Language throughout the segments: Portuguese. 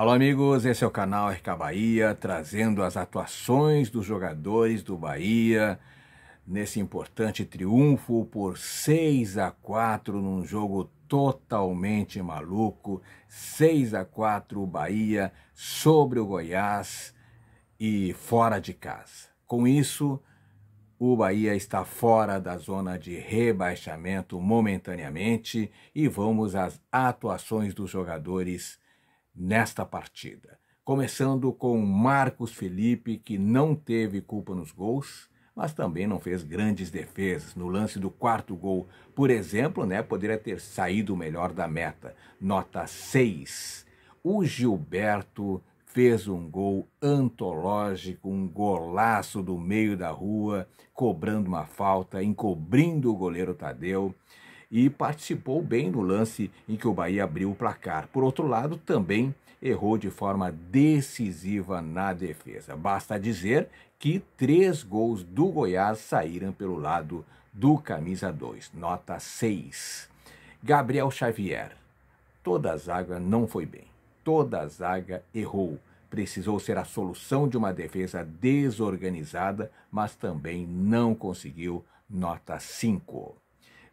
Alô, amigos, esse é o canal RK Bahia, trazendo as atuações dos jogadores do Bahia nesse importante triunfo por 6 a 4 num jogo totalmente maluco. 6 a 4 o Bahia sobre o Goiás e fora de casa. Com isso, o Bahia está fora da zona de rebaixamento momentaneamente e vamos às atuações dos jogadores nesta partida. Começando com Marcos Felipe, que não teve culpa nos gols, mas também não fez grandes defesas. No lance do quarto gol, por exemplo, né, poderia ter saído melhor da meta. Nota 6. O Gilberto fez um gol antológico, um golaço do meio da rua, cobrando uma falta, encobrindo o goleiro Tadeu e participou bem no lance em que o Bahia abriu o placar. Por outro lado, também errou de forma decisiva na defesa. Basta dizer que três gols do Goiás saíram pelo lado do camisa 2, nota 6. Gabriel Xavier. Toda a zaga não foi bem. Toda a zaga errou. Precisou ser a solução de uma defesa desorganizada, mas também não conseguiu, nota 5.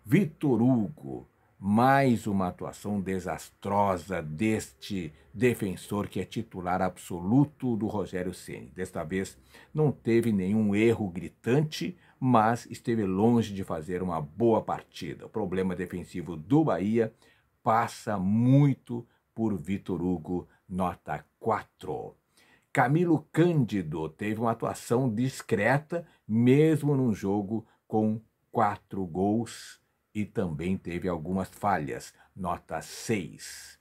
Vitor Hugo, mais uma atuação desastrosa deste defensor que é titular absoluto do Rogério Ceni. Desta vez não teve nenhum erro gritante, mas esteve longe de fazer uma boa partida. O problema defensivo do Bahia passa muito por Vitor Hugo, nota 4. Camilo Cândido teve uma atuação discreta, mesmo num jogo com quatro gols e também teve algumas falhas, nota 6.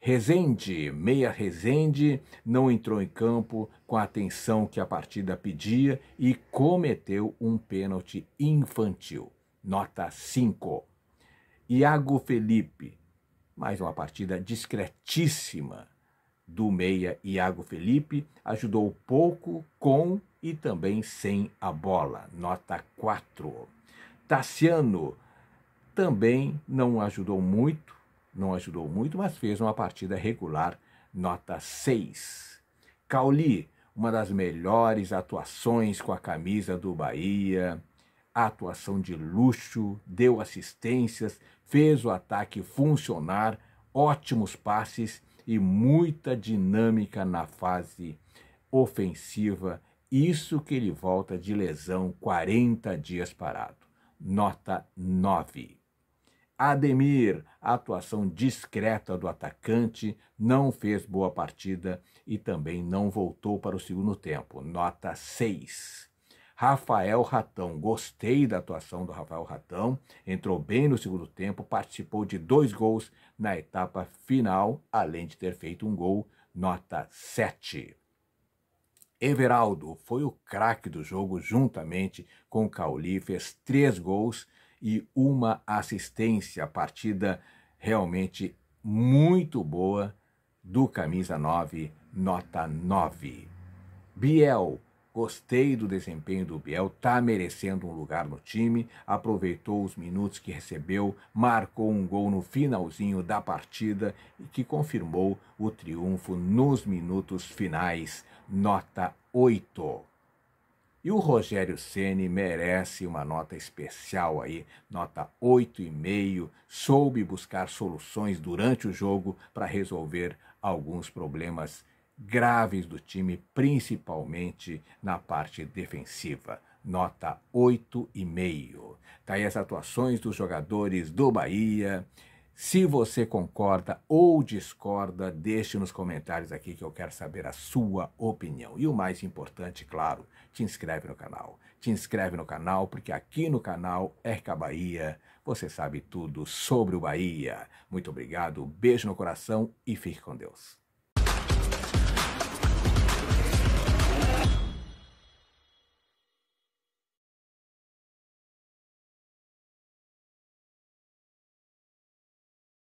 Rezende, meia Rezende, não entrou em campo com a atenção que a partida pedia e cometeu um pênalti infantil, nota 5. Iago Felipe, mais uma partida discretíssima do meia Iago Felipe, ajudou pouco com e também sem a bola, nota 4. Tassiano também não ajudou muito, não ajudou muito, mas fez uma partida regular, nota 6. Cauli, uma das melhores atuações com a camisa do Bahia, atuação de luxo, deu assistências, fez o ataque funcionar, ótimos passes e muita dinâmica na fase ofensiva. Isso que ele volta de lesão 40 dias parado. Nota 9. Ademir, a atuação discreta do atacante, não fez boa partida e também não voltou para o segundo tempo. Nota 6. Rafael Ratão, gostei da atuação do Rafael Ratão, entrou bem no segundo tempo, participou de dois gols na etapa final, além de ter feito um gol, nota 7. Everaldo foi o craque do jogo juntamente com o Cauli, fez três gols e uma assistência, partida realmente muito boa do camisa 9, nota 9. Biel, gostei do desempenho do Biel, tá merecendo um lugar no time, aproveitou os minutos que recebeu, marcou um gol no finalzinho da partida e que confirmou o triunfo nos minutos finais, nota 8. E o Rogério Ceni merece uma nota especial aí, nota 8,5. Soube buscar soluções durante o jogo para resolver alguns problemas graves do time, principalmente na parte defensiva. Nota 8,5. Tá aí as atuações dos jogadores do Bahia se você concorda ou discorda, deixe nos comentários aqui que eu quero saber a sua opinião. E o mais importante, claro, te inscreve no canal. Te inscreve no canal porque aqui no canal é Erca Bahia você sabe tudo sobre o Bahia. Muito obrigado, beijo no coração e fique com Deus.